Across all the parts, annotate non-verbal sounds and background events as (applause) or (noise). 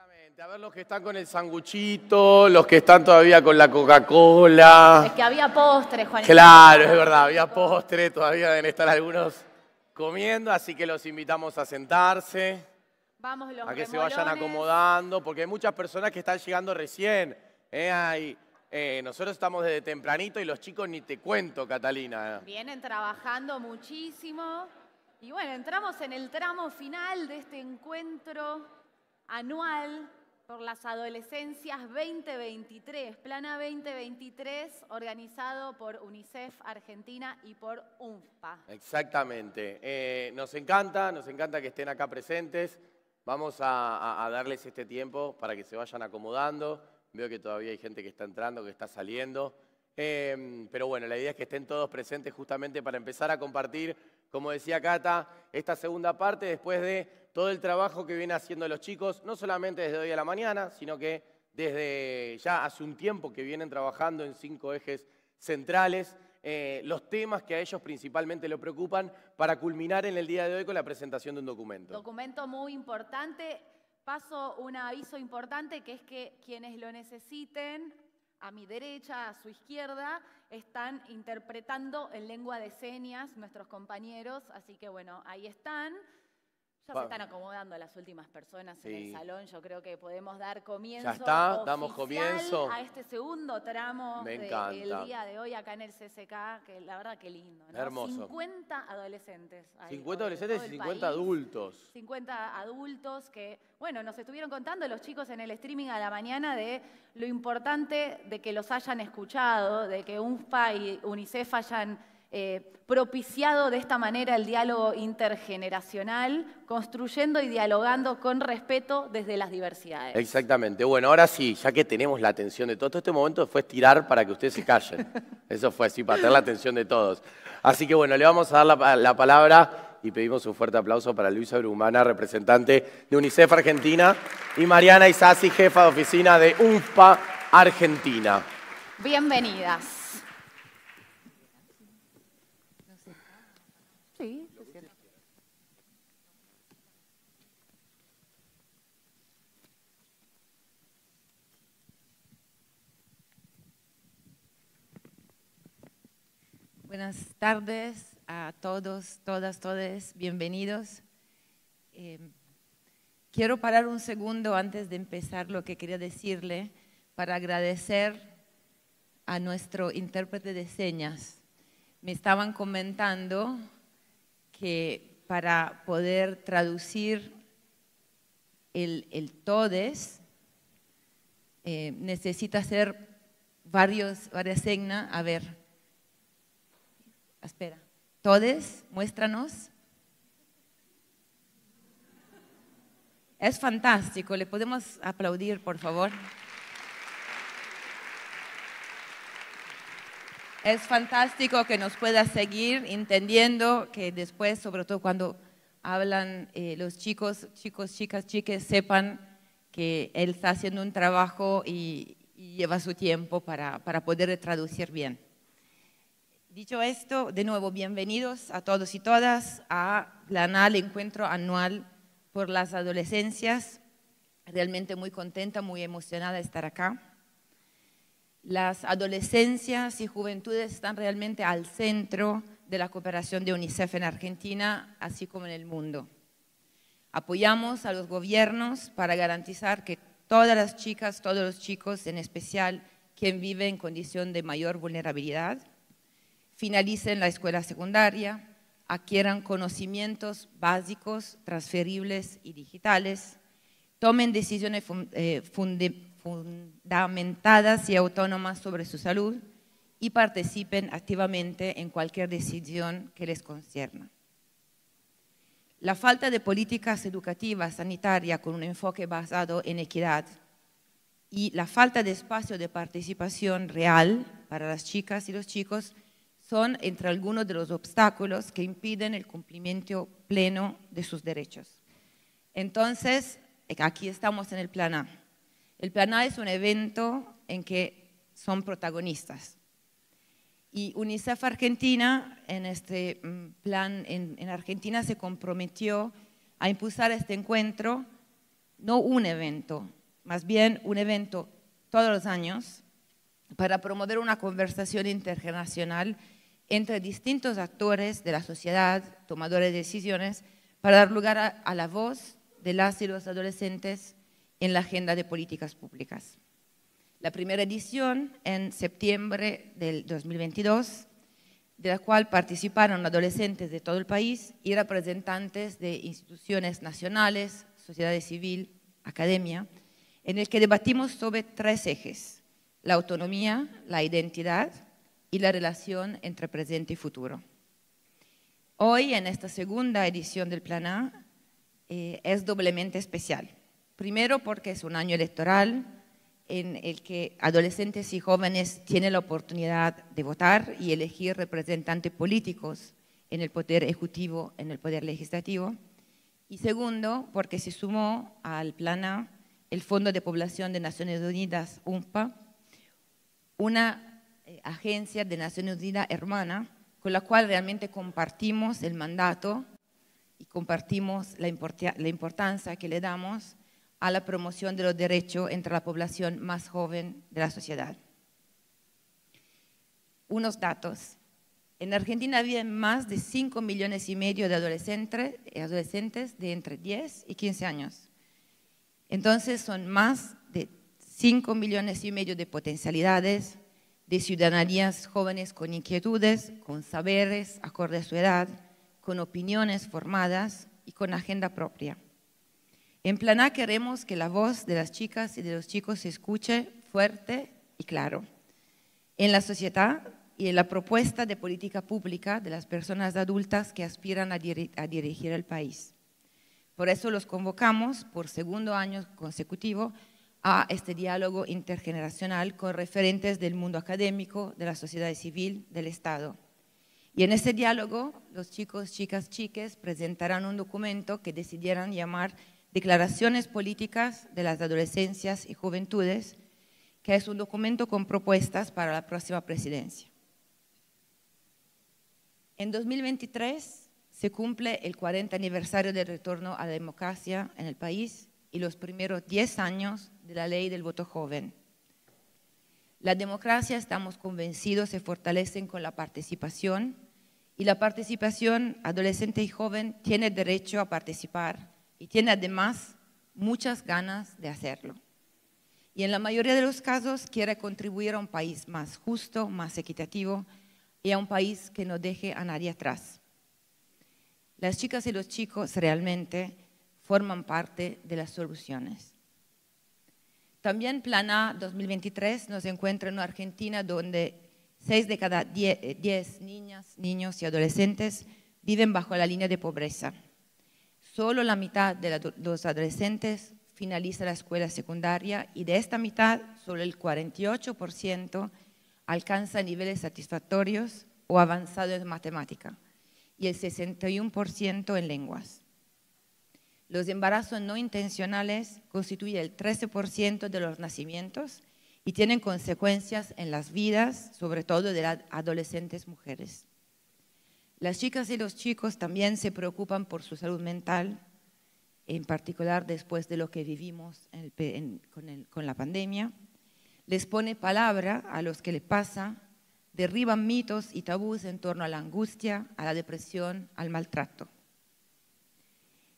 Exactamente, a ver los que están con el sanguchito, los que están todavía con la Coca-Cola. Es que había postre, Juan. Claro, es verdad, había postre, todavía deben estar algunos comiendo, así que los invitamos a sentarse. Vamos los A que se vayan acomodando, porque hay muchas personas que están llegando recién. ¿eh? Eh, nosotros estamos desde tempranito y los chicos ni te cuento, Catalina. Vienen trabajando muchísimo. Y bueno, entramos en el tramo final de este encuentro anual por las adolescencias 2023, Plana 2023, organizado por UNICEF Argentina y por UNFPA. Exactamente. Eh, nos encanta, nos encanta que estén acá presentes. Vamos a, darles este tiempo para que se vayan acomodando. Veo que todavía hay gente que está entrando, que está saliendo. Eh, pero bueno, la idea es que estén todos presentes justamente para empezar a compartir como decía Cata, esta segunda parte después de todo el trabajo que vienen haciendo los chicos, no solamente desde hoy a la mañana, sino que desde ya hace un tiempo que vienen trabajando en cinco ejes centrales, eh, los temas que a ellos principalmente les preocupan para culminar en el día de hoy con la presentación de un documento. Documento muy importante. Paso un aviso importante que es que quienes lo necesiten a mi derecha, a su izquierda, están interpretando en lengua de señas nuestros compañeros, así que bueno, ahí están. Ya se están acomodando las últimas personas en el salón. Yo creo que podemos dar comienzo. A este segundo tramo del día de hoy acá en el CCK, que la verdad que lindo. Hermoso. 50 adolescentes. 50 adolescentes y 50 adultos. 50 adultos que, bueno, nos estuvieron contando los chicos en el streaming a la mañana de lo importante de que los hayan escuchado, de que UNFPA y UNICEF hayan eh, propiciado de esta manera el diálogo intergeneracional, construyendo y dialogando con respeto desde las diversidades. Exactamente. Bueno, ahora sí, ya que tenemos la atención de todos, este momento fue estirar para que ustedes se callen. (laughs) Eso fue así, para tener la atención de todos. Así que bueno, le vamos a dar la, palabra y pedimos un fuerte aplauso para Luisa Brumana, representante de UNICEF Argentina, y Mariana Isasi, jefa de oficina de UNPA Argentina. Bienvenidas. Buenas tardes a todos, todas, todos. Bienvenidos. Em, quiero parar un segundo antes de empezar lo que quería decirle para agradecer a nuestro intérprete de señas. Me estaban comentando que para poder traducir el, todes eh, necesita hacer varios, varias señas. A ver. Espera. Todes, muéstranos. Es fantástico. ¿Le podemos aplaudir, por favor? Es fantástico que nos pueda seguir entendiendo que después, sobre todo cuando hablan eh, los chicos, chicos, chicas, chiques, sepan que él está haciendo un trabajo y, lleva su tiempo para, para poder traducir bien. Dicho esto, de nuevo, bienvenidos a todos y todas a la ANAL Encuentro Anual por las Adolescencias. Realmente muy contenta, muy emocionada de estar acá. Las adolescencias y juventudes están realmente al centro de la cooperación de UNICEF en Argentina, así como en el mundo. Apoyamos a los gobiernos para garantizar que todas las chicas, todos los chicos, en especial quien vive en condición de mayor vulnerabilidad, finalicen la escuela secundaria, adquieran conocimientos básicos, transferibles y digitales, tomen decisiones eh, fundamentadas y autónomas sobre su salud y participen activamente en cualquier decisión que les concierna. La falta de políticas educativas sanitarias con un enfoque basado en equidad y la falta de espacio de participación real para las chicas y los chicos son entre algunos de los obstáculos que impiden el cumplimiento pleno de sus derechos. Entonces, aquí estamos en el Plan A. El Plan A es un evento en que son protagonistas. Y UNICEF Argentina, en este mm, plan en, Argentina, se comprometió a impulsar este encuentro, no un evento, más bien un evento todos los años, para promover una conversación internacional entre distintos actores de la sociedad, tomadores de decisiones, para dar lugar a, la voz de las y los adolescentes en la agenda de políticas públicas. La primera edición, en septiembre del 2022, de la cual participaron adolescentes de todo el país y representantes de instituciones nacionales, sociedad civil, academia, en el que debatimos sobre tres ejes, la autonomía, la identidad y la relación entre presente y futuro. Hoy, en esta segunda edición del Plan A, eh, es doblemente especial. Primero porque es un año electoral en el que adolescentes y jóvenes tienen la oportunidad de votar y elegir representantes políticos en el poder ejecutivo, en el poder legislativo. Y segundo, porque se sumó al Plan A el Fondo de Población de Naciones Unidas, UNPA, una eh, agencia de Naciones Unidas hermana, con la cual realmente compartimos el mandato y compartimos la, importancia que le damos a la promoción de los derechos entre la población más joven de la sociedad. Unos datos. En Argentina viven más de 5 millones y medio de adolescentes, eh, adolescentes de entre 10 y 15 años. Entonces son más de 5 millones y medio de potencialidades, de ciudadanías jóvenes con inquietudes, con saberes acorde a su edad, con opiniones formadas y con agenda propia. En Planá queremos que la voz de las chicas y de los chicos se escuche fuerte y claro. En la sociedad y en la propuesta de política pública de las personas adultas que aspiran a dirigir el país. Por eso los convocamos por segundo año consecutivo a este diálogo intergeneracional con referentes del mundo académico, de la sociedad civil, del Estado. Y en ese diálogo, los chicos, chicas, chiques presentarán un documento que decidieran llamar Declaraciones Políticas de las Adolescencias y Juventudes, que es un documento con propuestas para la próxima presidencia. En 2023 se cumple el 40 aniversario del retorno a la democracia en el país y los primeros 10 años de la ley del voto joven. La democracia, estamos convencidos, se fortalece con la participación y la participación adolescente y joven tiene derecho a participar y tiene además muchas ganas de hacerlo. Y en la mayoría de los casos quiere contribuir a un país más justo, más equitativo y a un país que no deje a nadie atrás. Las chicas y los chicos realmente forman parte de las soluciones. También Plan A 2023 nos encuentra en Argentina donde 6 de cada 10 eh, niñas, niños y adolescentes viven bajo la línea de pobreza. Solo la mitad de los adolescentes finaliza la escuela secundaria y de esta mitad, solo el 48% alcanza niveles satisfactorios o avanzados en matemática y el 61% en lenguas. Los embarazos no intencionales constituyen el 13% de los nacimientos y tienen consecuencias en las vidas, sobre todo de las adolescentes mujeres. Las chicas y los chicos también se preocupan por su salud mental, en particular después de lo que vivimos con, la pandemia. Les pone palabra a los que le pasa, derriban mitos y tabús en torno a la angustia, a la depresión, al maltrato.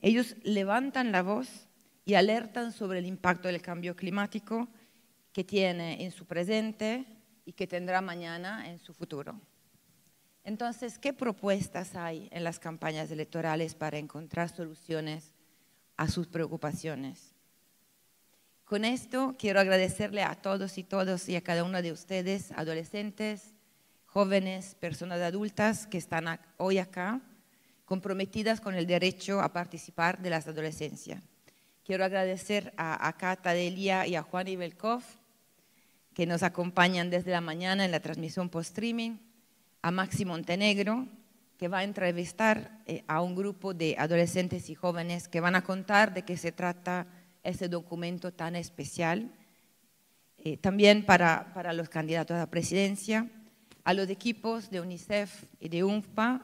Ellos levantan la voz y alertan sobre el impacto del cambio climático que tiene en su presente y que tendrá mañana en su futuro. Entonces, ¿qué propuestas hay en las campañas electorales para encontrar soluciones a sus preocupaciones? Con esto quiero agradecerle a todos y todas y a cada uno de ustedes, adolescentes, jóvenes, personas adultas que están hoy acá comprometidas con el derecho a participar de las adolescencias. Quiero agradecer a, a Cata Delia y a Juan Ibelkov, que nos acompañan desde la mañana en la transmisión post-streaming, a Maxi Montenegro, que va a entrevistar eh, a un grupo de adolescentes y jóvenes que van a contar de qué se trata ese documento tan especial. Eh, también para, para, los candidatos a la presidencia, a los equipos de UNICEF y de UNFPA,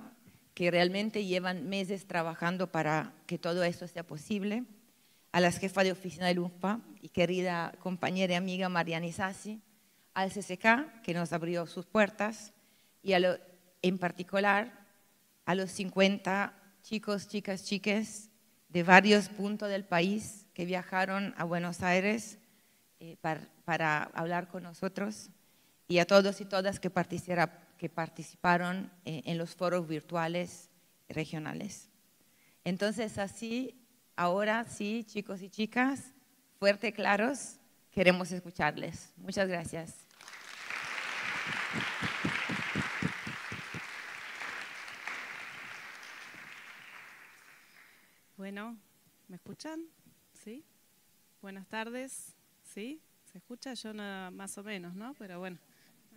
que realmente llevan meses trabajando para que todo esto sea posible, a las jefas de oficina de UMPA y querida compañera y amiga Mariana Isasi, al CCK, que nos abrió sus puertas, y a en particular a los 50 chicos, chicas, chiques de varios puntos del país que viajaron a Buenos Aires eh, para, para, hablar con nosotros, y a todos y todas que participaron que participaron eh, en los foros virtuales regionales. Entonces, así, ahora sí, chicos y chicas, fuerte, claros, queremos escucharles. Muchas gracias. Bueno, ¿me escuchan? ¿Sí? Buenas tardes. ¿Sí? ¿Se escucha? Yo nada más o menos, ¿no? Pero bueno,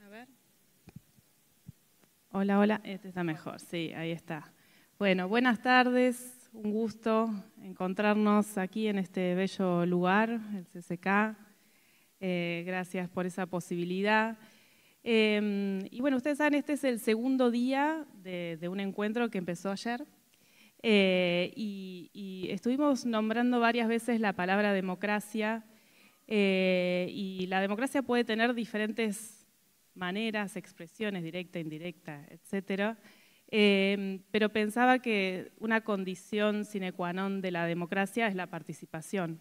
a ver. Hola, hola, este está mejor, sí, ahí está. Bueno, buenas tardes, un gusto encontrarnos aquí en este bello lugar, el CCK. Eh, gracias por esa posibilidad. Em, y bueno, ustedes saben, este es el segundo día de, un encuentro que empezó ayer. Eh, y, estuvimos nombrando varias veces la palabra democracia. Eh, y la democracia puede tener diferentes maneras, expresiones, directa, indirecta, etc. Em, pero pensaba que una condición sine qua non de la democracia es la participación.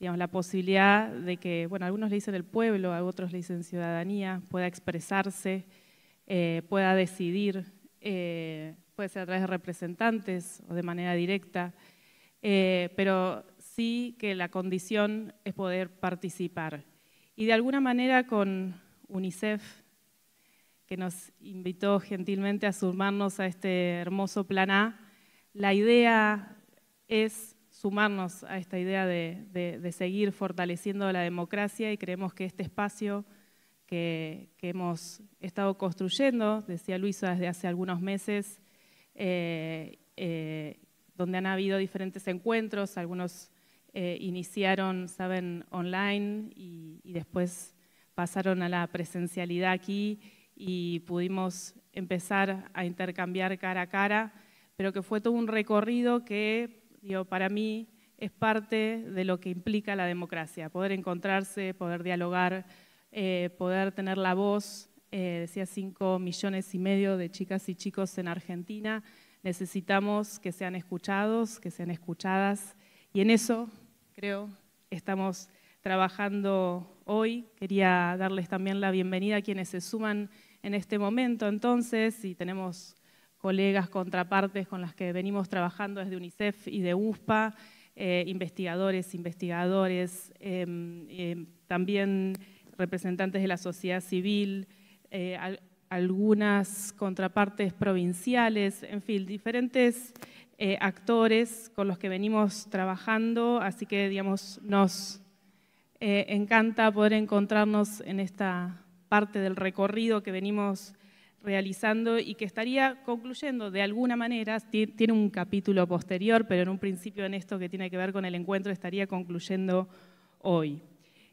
Digamos, la posibilidad de que, bueno, algunos le dicen el pueblo, a otros le dicen ciudadanía, pueda expresarse, eh, pueda decidir, eh, puede ser a través de representantes o de manera directa, eh, pero sí que la condición es poder participar. Y de alguna manera con UNICEF, que nos invitó gentilmente a sumarnos a este hermoso plan A. La idea es sumarnos a esta idea de, seguir fortaleciendo la democracia y creemos que este espacio que, hemos estado construyendo, decía Luisa, desde hace algunos meses, eh, eh, donde han habido diferentes encuentros, algunos eh, iniciaron, saben, online y después pasaron a la presencialidad aquí y pudimos empezar a intercambiar cara a cara, pero que fue todo un recorrido que digo, para mí es parte de lo que implica la democracia, poder encontrarse, poder dialogar, eh, poder tener la voz. Eh, decía cinco millones y medio de chicas y chicos en Argentina, necesitamos que sean escuchados, que sean escuchadas, y en eso creo estamos trabajando hoy. Quería darles también la bienvenida a quienes se suman en este momento entonces y tenemos colegas, contrapartes con las que venimos trabajando desde UNICEF y de USPA, eh, investigadores, investigadores, em, em, también representantes de la sociedad civil, eh, algunas contrapartes provinciales, en fin, diferentes eh, actores con los que venimos trabajando, así que digamos, nos eh, encanta poder encontrarnos en esta parte del recorrido que venimos realizando y que estaría concluyendo de alguna manera, tiene un capítulo posterior, pero en un principio en esto que tiene que ver con el encuentro estaría concluyendo hoy.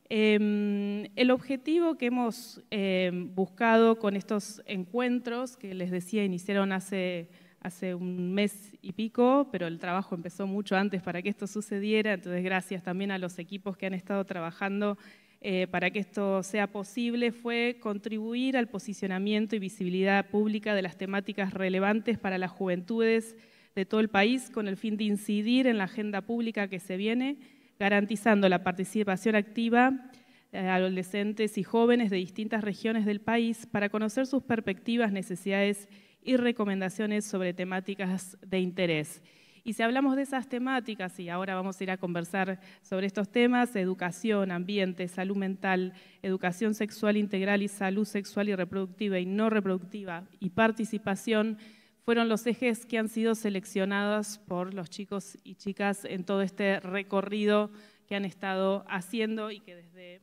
Em, el objetivo que hemos em, buscado con estos encuentros, que les decía iniciaron hace hace un mes y pico, pero el trabajo empezó mucho antes para que esto sucediera, entonces gracias también a los equipos que han estado trabajando eh, para que esto sea posible, fue contribuir al posicionamiento y visibilidad pública de las temáticas relevantes para las juventudes de todo el país con el fin de incidir en la agenda pública que se viene, garantizando la participación activa de eh, adolescentes y jóvenes de distintas regiones del país para conocer sus perspectivas, necesidades y recomendaciones sobre temáticas de interés. Y si hablamos de esas temáticas, y ahora vamos a ir a conversar sobre estos temas, educación, ambiente, salud mental, educación sexual integral y salud sexual y reproductiva y no reproductiva y participación, fueron los ejes que han sido seleccionados por los chicos y chicas en todo este recorrido que han estado haciendo y que desde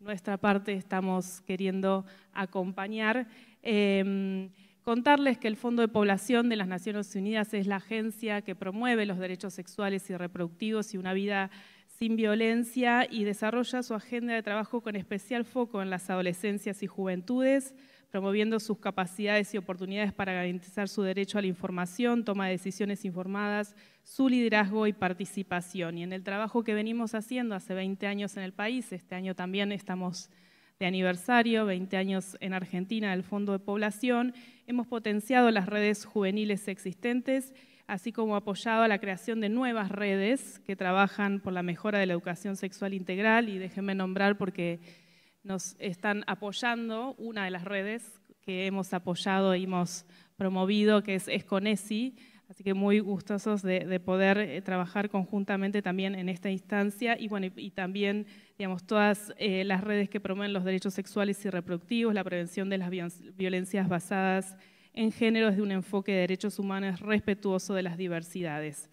nuestra parte estamos queriendo acompañar. Em, contarles que el Fondo de Población de las Naciones Unidas es la agencia que promueve los derechos sexuales y reproductivos y una vida sin violencia y desarrolla su agenda de trabajo con especial foco en las adolescencias y juventudes, promoviendo sus capacidades y oportunidades para garantizar su derecho a la información, toma de decisiones informadas, su liderazgo y participación. Y en el trabajo que venimos haciendo hace 20 años en el país, este año también estamos aniversario, 20 años en Argentina del Fondo de Población, hemos potenciado las redes juveniles existentes, así como apoyado a la creación de nuevas redes que trabajan por la mejora de la educación sexual integral y déjenme nombrar porque nos están apoyando una de las redes que hemos apoyado y hemos promovido, que es Esconesi, Así que muy gustosos de, poder eh, trabajar conjuntamente también en esta instancia y, bueno, y también todas eh, las redes que promueven los derechos sexuales y reproductivos, la prevención de las violencias basadas en género desde un enfoque de derechos humanos respetuoso de las diversidades.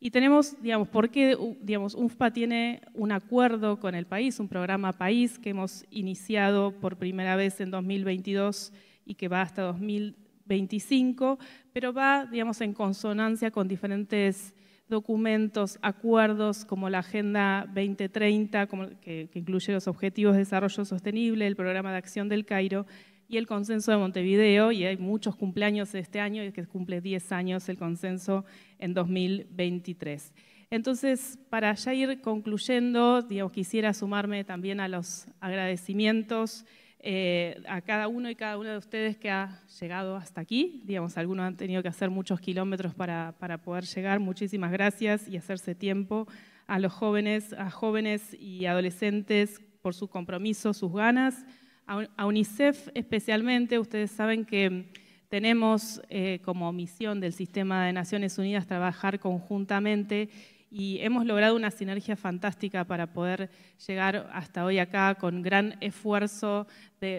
Y tenemos, digamos, porque qué digamos, UNFPA tiene un acuerdo con el país, un programa país que hemos iniciado por primera vez en 2022 y que va hasta 2025, pero va, digamos, en consonancia con diferentes documentos, acuerdos como la Agenda 2030, que, incluye los Objetivos de Desarrollo Sostenible, el Programa de Acción del Cairo y el Consenso de Montevideo, y hay muchos cumpleaños este año, y que cumple 10 años el Consenso en 2023. Entonces, para ya ir concluyendo, digamos, quisiera sumarme también a los agradecimientos. Eh, a cada uno y cada una de ustedes que ha llegado hasta aquí. Digamos, algunos han tenido que hacer muchos kilómetros para, para poder llegar. Muchísimas gracias y hacerse tiempo a los jóvenes, a jóvenes y adolescentes por su compromiso, sus ganas. A UNICEF especialmente, ustedes saben que tenemos eh, como misión del sistema de Naciones Unidas trabajar conjuntamente y hemos logrado una sinergia fantástica para poder llegar hasta hoy acá con gran esfuerzo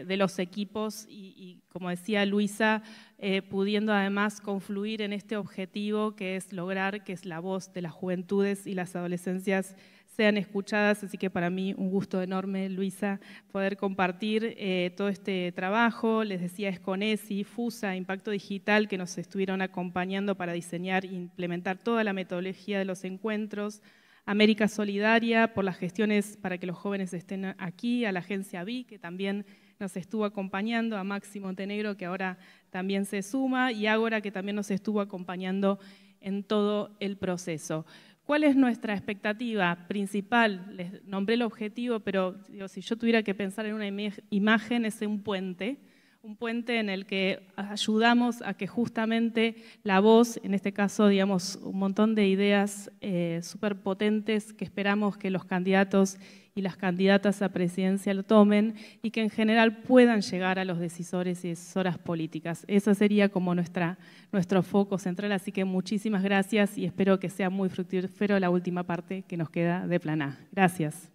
de, los equipos y, como decía Luisa, eh, pudiendo además confluir en este objetivo que es lograr que es la voz de las juventudes y las adolescencias sean escuchadas, así que para mí un gusto enorme, Luisa, poder compartir eh, todo este trabajo. Les decía, Esconesi, FUSA, Impacto Digital, que nos estuvieron acompañando para diseñar e implementar toda la metodología de los encuentros. América Solidaria, por las gestiones para que los jóvenes estén aquí, a la agencia VI, que también nos estuvo acompañando, a Máximo Montenegro, que ahora también se suma, y Ágora, que también nos estuvo acompañando en todo el proceso. ¿Cuál es nuestra expectativa principal? Les nombré el objetivo, pero si yo tuviera que pensar en una imagen, es un puente un puente en el que ayudamos a que justamente la voz, en este caso, digamos, un montón de ideas eh, súper potentes que esperamos que los candidatos y las candidatas a presidencia lo tomen y que en general puedan llegar a los decisores y decisoras políticas. Ese sería como nuestra, nuestro foco central, así que muchísimas gracias y espero que sea muy fructífero la última parte que nos queda de plan A. Gracias.